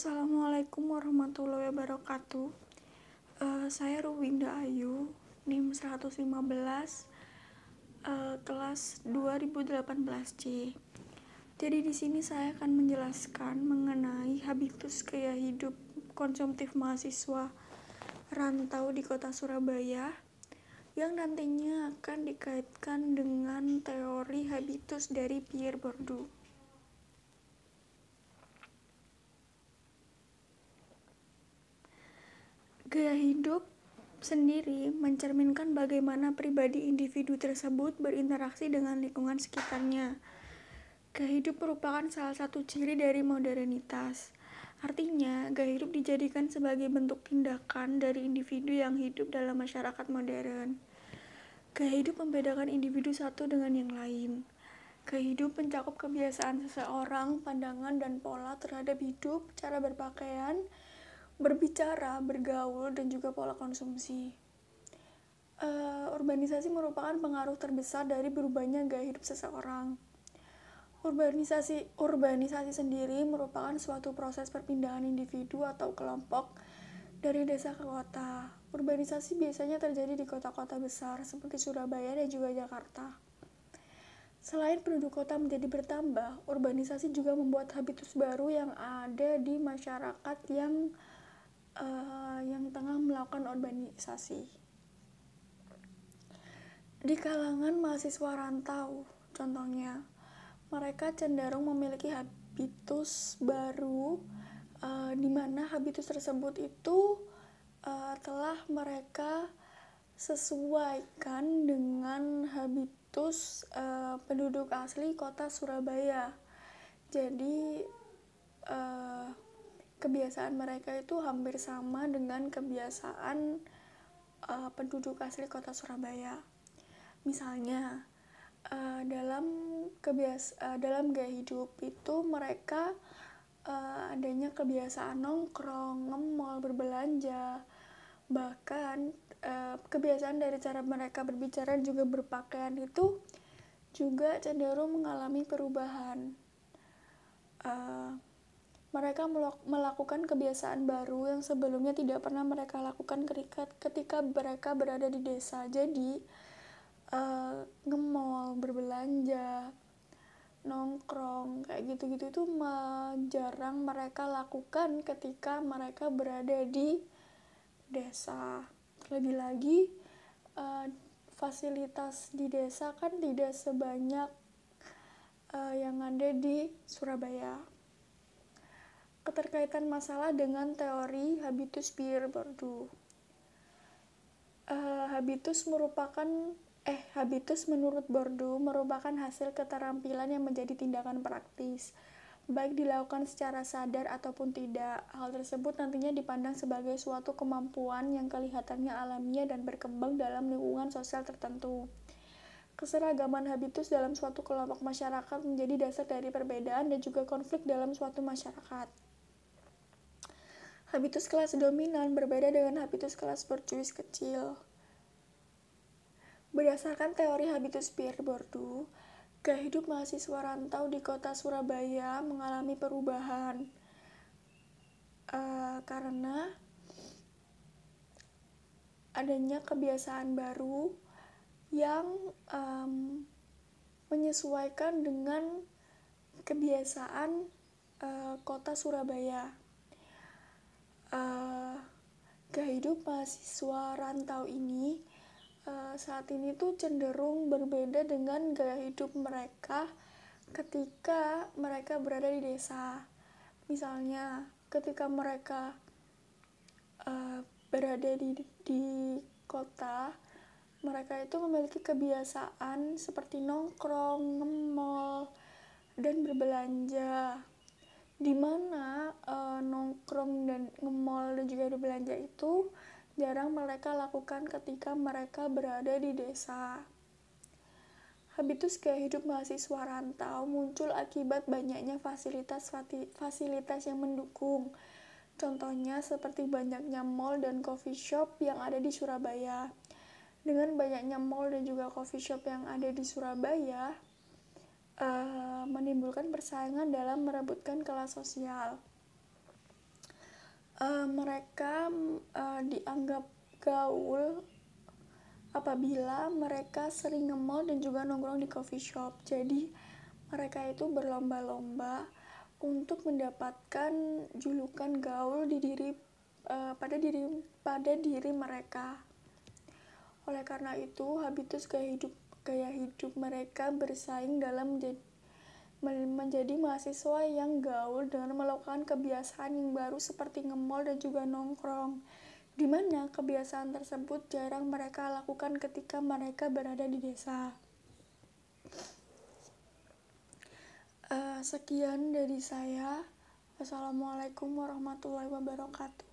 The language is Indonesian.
Assalamualaikum warahmatullahi wabarakatuh. Uh, saya Ruwinda Ayu, NIM 115, uh, eh, kelas 2018C. Jadi di sini saya akan menjelaskan mengenai habitus gaya hidup konsumtif mahasiswa rantau di kota Surabaya yang nantinya akan dikaitkan dengan teori habitus dari Pierre Bourdieu. Gaya hidup sendiri mencerminkan bagaimana pribadi individu tersebut berinteraksi dengan lingkungan sekitarnya. Gaya hidup merupakan salah satu ciri dari modernitas. Artinya, gaya hidup dijadikan sebagai bentuk tindakan dari individu yang hidup dalam masyarakat modern. Gaya hidup membedakan individu satu dengan yang lain. Gaya hidup mencakup kebiasaan seseorang, pandangan, dan pola terhadap hidup, cara berpakaian, berbicara, bergaul, dan juga pola konsumsi. Uh, urbanisasi merupakan pengaruh terbesar dari berubahnya gaya hidup seseorang. Urbanisasi urbanisasi sendiri merupakan suatu proses perpindahan individu atau kelompok dari desa ke kota. Urbanisasi biasanya terjadi di kota-kota besar seperti Surabaya dan juga Jakarta. Selain penduduk kota menjadi bertambah, urbanisasi juga membuat habitus baru yang ada di masyarakat yang uh, yang tengah melakukan urbanisasi. Di kalangan mahasiswa rantau, contohnya, mereka cenderung memiliki habitus baru, uh, di mana habitus tersebut itu uh, telah mereka sesuaikan dengan habitus uh, penduduk asli kota Surabaya. Jadi kebiasaan mereka itu hampir sama dengan kebiasaan uh, penduduk asli kota Surabaya. Misalnya uh, dalam kebiasa uh, eh, dalam gaya hidup itu mereka uh, adanya kebiasaan nongkrong, ngemol, berbelanja, bahkan uh, kebiasaan dari cara mereka berbicara juga berpakaian itu juga cenderung mengalami perubahan. Uh, mereka melakukan kebiasaan baru yang sebelumnya tidak pernah mereka lakukan ketika mereka berada di desa. Jadi, uh, eh, ngemol, berbelanja, nongkrong kayak gitu-gitu itu jarang mereka lakukan ketika mereka berada di desa lebih lagi uh, eh, fasilitas di desa kan tidak sebanyak uh, yang ada di Surabaya keterkaitan masalah dengan teori habitus Pierre Bourdieu. Uh, eh, habitus merupakan eh habitus menurut Bourdieu merupakan hasil keterampilan yang menjadi tindakan praktis baik dilakukan secara sadar ataupun tidak. Hal tersebut nantinya dipandang sebagai suatu kemampuan yang kelihatannya alamiah dan berkembang dalam lingkungan sosial tertentu. Keseragaman habitus dalam suatu kelompok masyarakat menjadi dasar dari perbedaan dan juga konflik dalam suatu masyarakat. Habitus kelas dominan berbeda dengan habitus kelas borjuis kecil. Berdasarkan teori habitus Pierre Bourdieu, gaya hidup mahasiswa rantau di kota Surabaya mengalami perubahan uh, karena adanya kebiasaan baru yang um, menyesuaikan dengan kebiasaan uh, kota Surabaya uh, eh, gaya hidup mahasiswa rantau ini uh, saat ini tuh cenderung berbeda dengan gaya hidup mereka ketika mereka berada di desa. Misalnya, ketika mereka uh, berada di di kota, mereka itu memiliki kebiasaan seperti nongkrong, ngemol, dan berbelanja dimana uh, eh, nongkrong dan ngemol dan juga belanja itu jarang mereka lakukan ketika mereka berada di desa. Habitus gaya hidup mahasiswa rantau muncul akibat banyaknya fasilitas fasilitas yang mendukung. Contohnya seperti banyaknya mall dan coffee shop yang ada di Surabaya. Dengan banyaknya mall dan juga coffee shop yang ada di Surabaya, uh, menimbulkan persaingan dalam merebutkan kelas sosial. Uh, mereka uh, dianggap gaul apabila mereka sering nge-mall dan juga nongkrong di coffee shop. Jadi mereka itu berlomba-lomba untuk mendapatkan julukan gaul di diri uh, pada diri pada diri mereka. Oleh karena itu, habitus gaya hidup gaya hidup mereka bersaing dalam menjadi, menjadi mahasiswa yang gaul dengan melakukan kebiasaan yang baru seperti ngemol dan juga nongkrong di mana kebiasaan tersebut jarang mereka lakukan ketika mereka berada di desa. Uh, sekian dari saya. Wassalamualaikum warahmatullahi wabarakatuh.